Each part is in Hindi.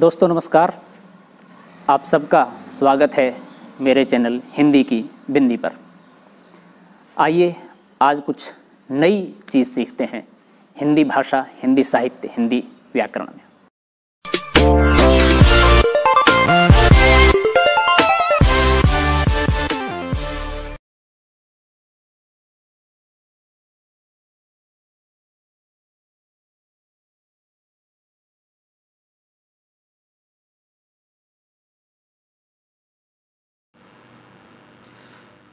दोस्तों नमस्कार आप सबका स्वागत है मेरे चैनल हिंदी की बिंदी पर आइए आज कुछ नई चीज़ सीखते हैं हिंदी भाषा हिंदी साहित्य हिंदी व्याकरण में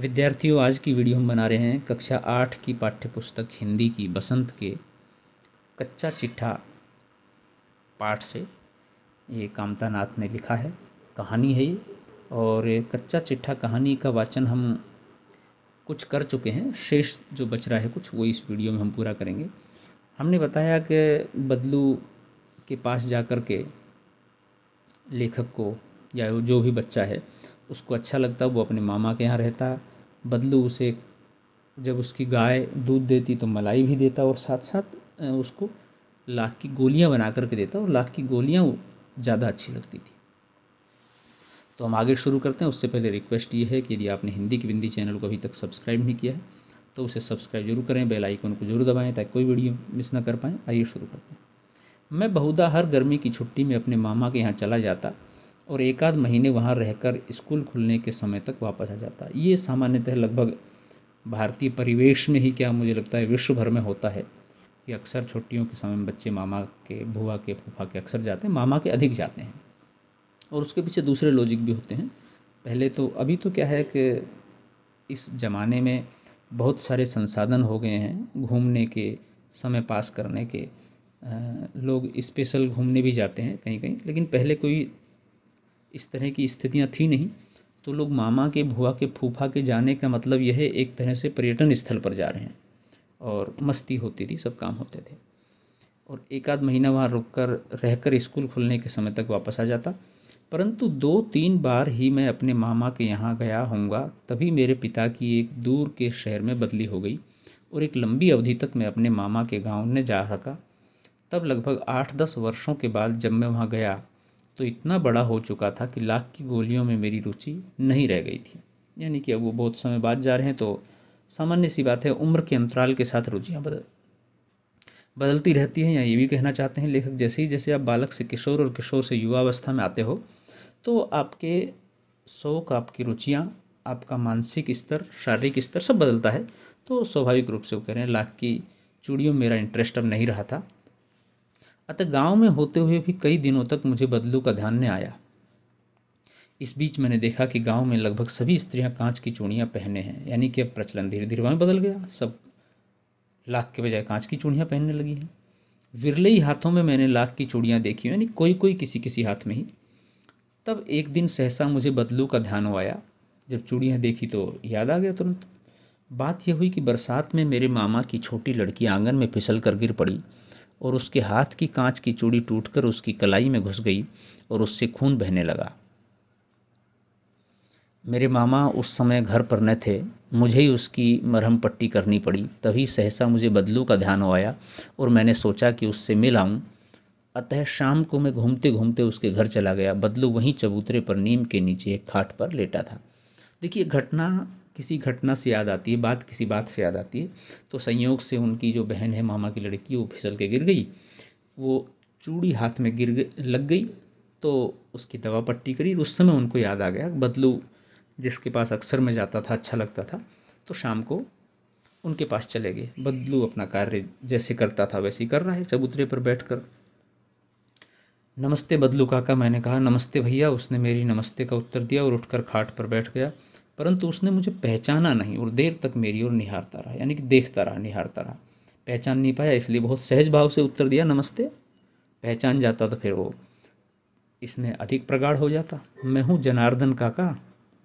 विद्यार्थियों आज की वीडियो हम बना रहे हैं कक्षा आठ की पाठ्य पुस्तक हिंदी की बसंत के कच्चा चिट्ठा पाठ से ये कामता नाथ ने लिखा है कहानी है ये और ये कच्चा चिट्ठा कहानी का वाचन हम कुछ कर चुके हैं शेष जो बच रहा है कुछ वो इस वीडियो में हम पूरा करेंगे हमने बताया कि बदलू के पास जा कर के लेखक को या जो भी बच्चा है उसको अच्छा लगता वो अपने मामा के यहाँ रहता बदलू उसे जब उसकी गाय दूध देती तो मलाई भी देता और साथ साथ उसको लाख की गोलियाँ बना करके देता और लाख की गोलियाँ ज़्यादा अच्छी लगती थी तो हम आगे शुरू करते हैं उससे पहले रिक्वेस्ट ये है कि यदि आपने हिंदी की बिंदी चैनल को अभी तक सब्सक्राइब नहीं किया है तो उसे सब्सक्राइब जरूर करें बेल आइकन को जरूर दबाएं ताकि कोई वीडियो मिस ना कर पाएँ आइए शुरू करते हैं मैं बहुधा हर गर्मी की छुट्टी में अपने मामा के यहाँ चला जाता और एक आध महीने वहाँ रहकर स्कूल खुलने के समय तक वापस आ जाता है ये सामान्यतः लगभग भारतीय परिवेश में ही क्या मुझे लगता है विश्व भर में होता है कि अक्सर छुट्टियों के समय बच्चे मामा के भुआ के फूफा के अक्सर जाते हैं मामा के अधिक जाते हैं और उसके पीछे दूसरे लॉजिक भी होते हैं पहले तो अभी तो क्या है कि इस ज़माने में बहुत सारे संसाधन हो गए हैं घूमने के समय पास करने के लोग स्पेशल घूमने भी जाते हैं कहीं कहीं लेकिन पहले कोई इस तरह की स्थितियाँ थी नहीं तो लोग मामा के भुआ के फूफा के जाने का मतलब यह है एक तरह से पर्यटन स्थल पर जा रहे हैं और मस्ती होती थी सब काम होते थे और एक आध महीना वहाँ रुक कर रहकर स्कूल खुलने के समय तक वापस आ जाता परंतु दो तीन बार ही मैं अपने मामा के यहाँ गया होऊंगा तभी मेरे पिता की एक दूर के शहर में बदली हो गई और एक लंबी अवधि तक मैं अपने मामा के गांव में जा सका तब लगभग आठ दस वर्षों के बाद जब मैं वहाँ गया तो इतना बड़ा हो चुका था कि लाख की गोलियों में मेरी रुचि नहीं रह गई थी यानी कि अब वो बहुत समय बाद जा रहे हैं तो सामान्य सी बात है उम्र के अंतराल के साथ रुचियाँ बदल बदलती रहती हैं या ये भी कहना चाहते हैं लेखक जैसे ही जैसे आप बालक से किशोर और किशोर से युवावस्था में आते हो तो आपके शौक आपकी रुचियाँ आपका मानसिक स्तर शारीरिक स्तर सब बदलता है तो स्वाभाविक रूप से वो कह रहे हैं लाख की चूड़ियों मेरा इंटरेस्ट अब नहीं रहा था अतः गांव में होते हुए भी कई दिनों तक मुझे बदलू का ध्यान नहीं आया इस बीच मैंने देखा कि गांव में लगभग सभी स्त्रियां कांच की चूड़ियां पहने हैं यानी कि अब प्रचलन धीरे धीरे वहाँ बदल गया सब लाख के बजाय कांच की चूड़ियां पहनने लगी हैं विरले ही हाथों में मैंने लाख की चूड़ियां देखी यानी कोई कोई किसी किसी हाथ में ही तब एक दिन सहसा मुझे बदलू का ध्यान आया जब चूड़ियाँ देखी तो याद आ गया तुरंत बात यह हुई कि बरसात में मेरे मामा की छोटी लड़की आंगन में फिसल कर गिर पड़ी और उसके हाथ की कांच की चूड़ी टूटकर उसकी कलाई में घुस गई और उससे खून बहने लगा मेरे मामा उस समय घर पर न थे मुझे ही उसकी मरहम पट्टी करनी पड़ी तभी सहसा मुझे बदलू का ध्यान आया और मैंने सोचा कि उससे मिल आऊँ अतः शाम को मैं घूमते घूमते उसके घर चला गया बदलू वहीं चबूतरे पर नीम के नीचे एक खाट पर लेटा था देखिए घटना किसी घटना से याद आती है बात किसी बात से याद आती है तो संयोग से उनकी जो बहन है मामा की लड़की वो फिसल के गिर गई वो चूड़ी हाथ में गिर लग गई तो उसकी दवा पट्टी करी उस समय उनको याद आ गया बदलू जिसके पास अक्सर मैं जाता था अच्छा लगता था तो शाम को उनके पास चले गए बदलू अपना कार्य जैसे करता था वैसे ही कर रहा है चबूतरे पर बैठ कर नमस्ते बदलू काका मैंने कहा नमस्ते भैया उसने मेरी नमस्ते का उत्तर दिया और उठकर खाट पर बैठ गया परंतु उसने मुझे पहचाना नहीं और देर तक मेरी ओर निहारता रहा यानी कि देखता रहा निहारता रहा पहचान नहीं पाया इसलिए बहुत सहज भाव से उत्तर दिया नमस्ते पहचान जाता तो फिर वो इसने अधिक प्रगाढ़ हो जाता मैं हूँ जनार्दन काका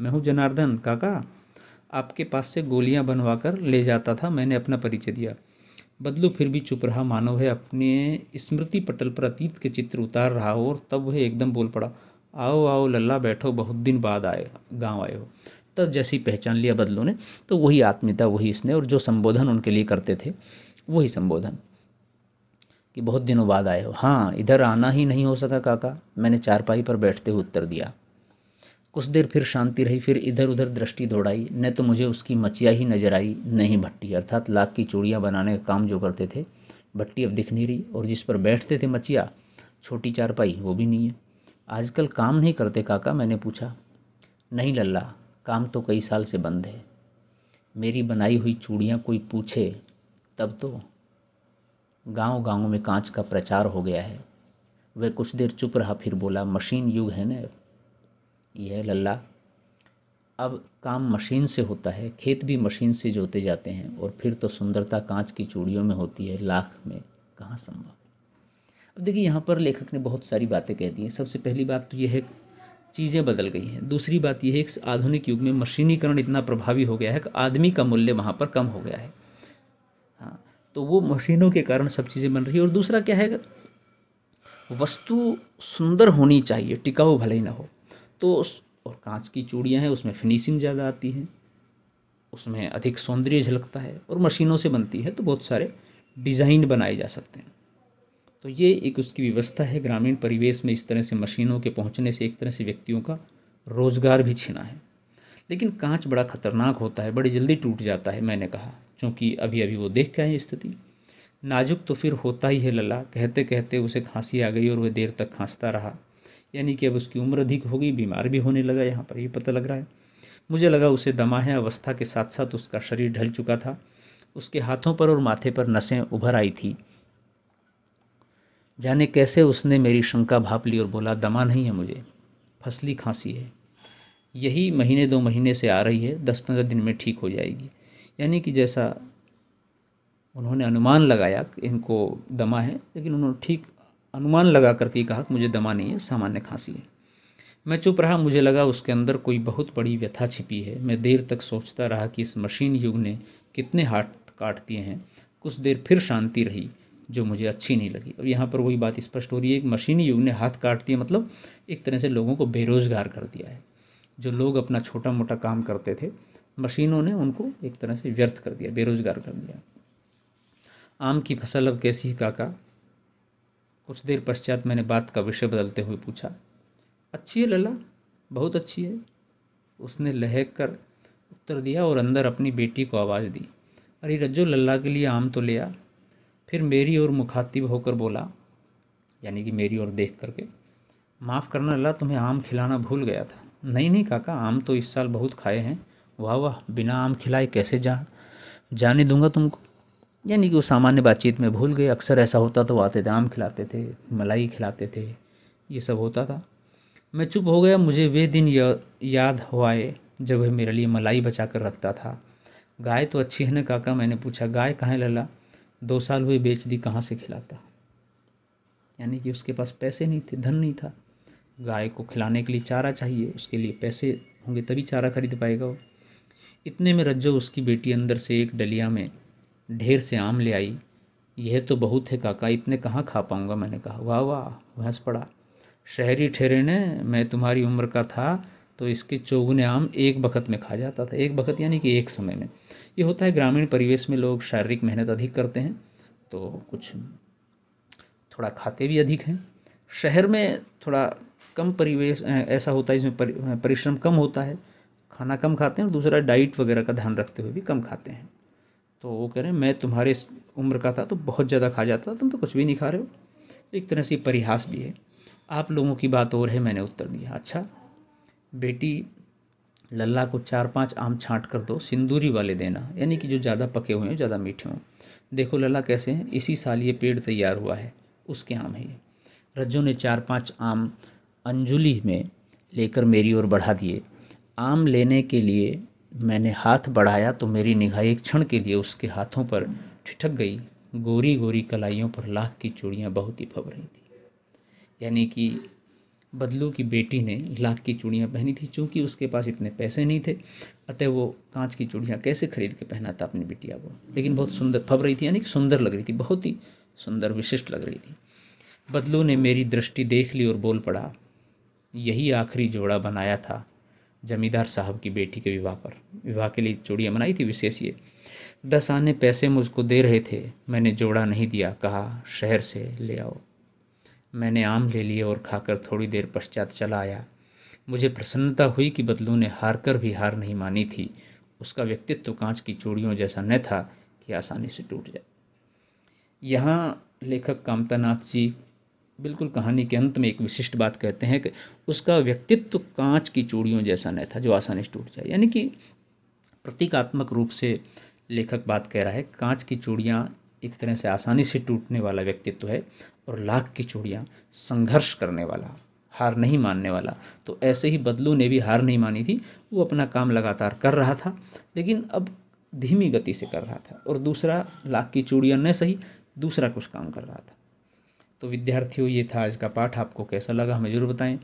मैं हूँ जनार्दन काका आपके पास से गोलियां बनवाकर ले जाता था मैंने अपना परिचय दिया बदलू फिर भी चुप रहा मानो है अपने स्मृति पटल पर अतीत के चित्र उतार रहा हो और तब वह एकदम बोल पड़ा आओ आओ लल्ला बैठो बहुत दिन बाद आए गाँव आए हो तब जैसी पहचान लिया बदलों ने तो वही आत्मीयता वही इसने और जो संबोधन उनके लिए करते थे वही संबोधन कि बहुत दिनों बाद आए हो हाँ इधर आना ही नहीं हो सका काका मैंने चारपाई पर बैठते हुए उत्तर दिया कुछ देर फिर शांति रही फिर इधर उधर दृष्टि दौड़ाई न तो मुझे उसकी मचिया ही नजर आई नहीं भट्टी अर्थात लाख की चूड़ियाँ बनाने का काम जो करते थे भट्टी अब दिख नहीं रही और जिस पर बैठते थे मचिया छोटी चारपाई वो भी नहीं है आजकल काम नहीं करते काका मैंने पूछा नहीं लल्ला काम तो कई साल से बंद है मेरी बनाई हुई चूड़ियाँ कोई पूछे तब तो गांव गांव में कांच का प्रचार हो गया है वह कुछ देर चुप रहा फिर बोला मशीन युग है न यह लल्ला अब काम मशीन से होता है खेत भी मशीन से जोते जाते हैं और फिर तो सुंदरता कांच की चूड़ियों में होती है लाख में कहाँ संभव अब देखिए यहाँ पर लेखक ने बहुत सारी बातें कह दी हैं सबसे पहली बात तो यह है चीज़ें बदल गई हैं दूसरी बात यह है कि आधुनिक युग में मशीनीकरण इतना प्रभावी हो गया है कि आदमी का मूल्य वहाँ पर कम हो गया है हाँ तो वो मशीनों के कारण सब चीज़ें बन रही है और दूसरा क्या है वस्तु सुंदर होनी चाहिए टिकाऊ भले ही ना हो तो और कांच की चूड़ियाँ हैं उसमें फिनिशिंग ज़्यादा आती है उसमें अधिक सौंदर्य झलकता है और मशीनों से बनती है तो बहुत सारे डिज़ाइन बनाए जा सकते हैं तो ये एक उसकी व्यवस्था है ग्रामीण परिवेश में इस तरह से मशीनों के पहुंचने से एक तरह से व्यक्तियों का रोज़गार भी छीना है लेकिन कांच बड़ा खतरनाक होता है बड़ी जल्दी टूट जाता है मैंने कहा क्योंकि अभी अभी वो देख के आए स्थिति नाजुक तो फिर होता ही है लला कहते कहते उसे खांसी आ गई और वह देर तक खांसता रहा यानी कि अब उसकी उम्र अधिक हो गई बीमार भी होने लगा यहाँ पर ये पता लग रहा है मुझे लगा उसे दमा है अवस्था के साथ साथ उसका शरीर ढल चुका था उसके हाथों पर और माथे पर नसें उभर आई थी जाने कैसे उसने मेरी शंका भाप ली और बोला दमा नहीं है मुझे फसली खांसी है यही महीने दो महीने से आ रही है दस पंद्रह दिन में ठीक हो जाएगी यानी कि जैसा उन्होंने अनुमान लगाया कि इनको दमा है लेकिन उन्होंने ठीक अनुमान लगा करके कहा कि मुझे दमा नहीं है सामान्य खांसी है मैं चुप रहा मुझे लगा उसके अंदर कोई बहुत बड़ी व्यथा छिपी है मैं देर तक सोचता रहा कि इस मशीन युग ने कितने हाथ काट दिए हैं कुछ देर फिर शांति रही जो मुझे अच्छी नहीं लगी अब यहाँ पर वही बात स्पष्ट हो रही है कि मशीनी युग ने हाथ काट दिया मतलब एक तरह से लोगों को बेरोज़गार कर दिया है जो लोग अपना छोटा मोटा काम करते थे मशीनों ने उनको एक तरह से व्यर्थ कर दिया बेरोज़गार कर दिया आम की फसल अब कैसी है काका कुछ देर पश्चात मैंने बात का विषय बदलते हुए पूछा अच्छी है लला बहुत अच्छी है उसने लहक कर उत्तर दिया और अंदर अपनी बेटी को आवाज़ दी अरे रज्जो लल्ला के लिए आम तो ले आ फिर मेरी ओर मुखातिब होकर बोला यानी कि मेरी ओर देख करके माफ़ करना अल्लाह तुम्हें आम खिलाना भूल गया था नहीं नहीं काका आम तो इस साल बहुत खाए हैं वाह वाह बिना आम खिलाए कैसे जा जाने दूंगा तुमको यानी कि वो सामान्य बातचीत में भूल गए अक्सर ऐसा होता तो आते थे आम खिलाते थे मलाई खिलाते थे ये सब होता था मैं चुप हो गया मुझे वे दिन या, याद हो आए जब वह मेरे लिए मलाई बचा कर रखता था गाय तो अच्छी है ना काका मैंने पूछा गाय कहाँ लल्ला दो साल हुए बेच दी कहाँ से खिलाता यानी कि उसके पास पैसे नहीं थे धन नहीं था गाय को खिलाने के लिए चारा चाहिए उसके लिए पैसे होंगे तभी चारा खरीद पाएगा वो इतने में रज्जो उसकी बेटी अंदर से एक डलिया में ढेर से आम ले आई यह तो बहुत है काका इतने कहाँ खा पाऊँगा मैंने कहा वाह वाह भैंस पड़ा शहरी ठहरे ने मैं तुम्हारी उम्र का था तो इसके चौगुने आम एक बखत में खा जाता था एक बखत यानी कि एक समय में ये होता है ग्रामीण परिवेश में लोग शारीरिक मेहनत अधिक करते हैं तो कुछ थोड़ा खाते भी अधिक हैं शहर में थोड़ा कम परिवेश ऐसा होता है इसमें परिश्रम कम होता है खाना कम खाते हैं और दूसरा डाइट वगैरह का ध्यान रखते हुए भी कम खाते हैं तो वो कह रहे हैं मैं तुम्हारे उम्र का था तो बहुत ज़्यादा खा जाता था तुम तो कुछ भी नहीं खा रहे हो एक तरह से परिहास भी है आप लोगों की बात और है मैंने उत्तर दिया अच्छा बेटी लल्ला को चार पांच आम छांट कर दो सिंदूरी वाले देना यानी कि जो ज़्यादा पके हुए हैं ज़्यादा मीठे हों देखो लल्ला कैसे हैं इसी साल ये पेड़ तैयार हुआ है उसके आम है ये रज्जो ने चार पांच आम अंजुली में लेकर मेरी ओर बढ़ा दिए आम लेने के लिए मैंने हाथ बढ़ाया तो मेरी निगाह एक क्षण के लिए उसके हाथों पर ठिठक गई गोरी गोरी कलाइयों पर लाख की चूड़ियाँ बहुत ही फब रही थी यानी कि बदलू की बेटी ने लाख की चूड़ियाँ पहनी थी चूँकि उसके पास इतने पैसे नहीं थे अतः वो कांच की चूड़ियाँ कैसे खरीद के पहना था अपनी बिटिया को लेकिन बहुत सुंदर फब रही थी यानी कि सुंदर लग रही थी बहुत ही सुंदर विशिष्ट लग रही थी बदलू ने मेरी दृष्टि देख ली और बोल पड़ा यही आखिरी जोड़ा बनाया था जमींदार साहब की बेटी के विवाह पर विवाह के लिए चूड़ियाँ बनाई थी विशेष ये दस आने पैसे मुझको दे रहे थे मैंने जोड़ा नहीं दिया कहा शहर से ले आओ मैंने आम ले लिए और खाकर थोड़ी देर पश्चात चला आया मुझे प्रसन्नता हुई कि बदलू ने हार कर भी हार नहीं मानी थी उसका व्यक्तित्व कांच की चूड़ियों जैसा न था कि आसानी से टूट जाए यहाँ लेखक कामतानाथ जी बिल्कुल कहानी के अंत में एक विशिष्ट बात कहते हैं कि उसका व्यक्तित्व कांच की चूड़ियों जैसा न था जो आसानी से टूट जाए यानी कि प्रतीकात्मक रूप से लेखक बात कह रहा है कांच की चूड़ियाँ एक तरह से आसानी से टूटने वाला व्यक्तित्व है और लाख की चूड़ियाँ संघर्ष करने वाला हार नहीं मानने वाला तो ऐसे ही बदलू ने भी हार नहीं मानी थी वो अपना काम लगातार कर रहा था लेकिन अब धीमी गति से कर रहा था और दूसरा लाख की चूड़ियाँ न सही दूसरा कुछ काम कर रहा था तो विद्यार्थियों ये था आज का पाठ आपको कैसा लगा हमें ज़रूर बताएं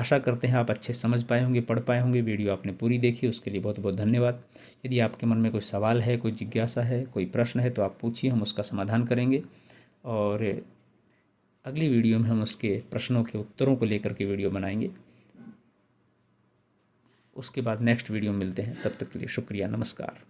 आशा करते हैं आप अच्छे समझ पाए होंगे पढ़ पाए होंगे वीडियो आपने पूरी देखी उसके लिए बहुत बहुत धन्यवाद यदि आपके मन में कोई सवाल है कोई जिज्ञासा है कोई प्रश्न है तो आप पूछिए हम उसका समाधान करेंगे और अगली वीडियो में हम उसके प्रश्नों के उत्तरों को लेकर के वीडियो बनाएंगे उसके बाद नेक्स्ट वीडियो मिलते हैं तब तक के लिए शुक्रिया नमस्कार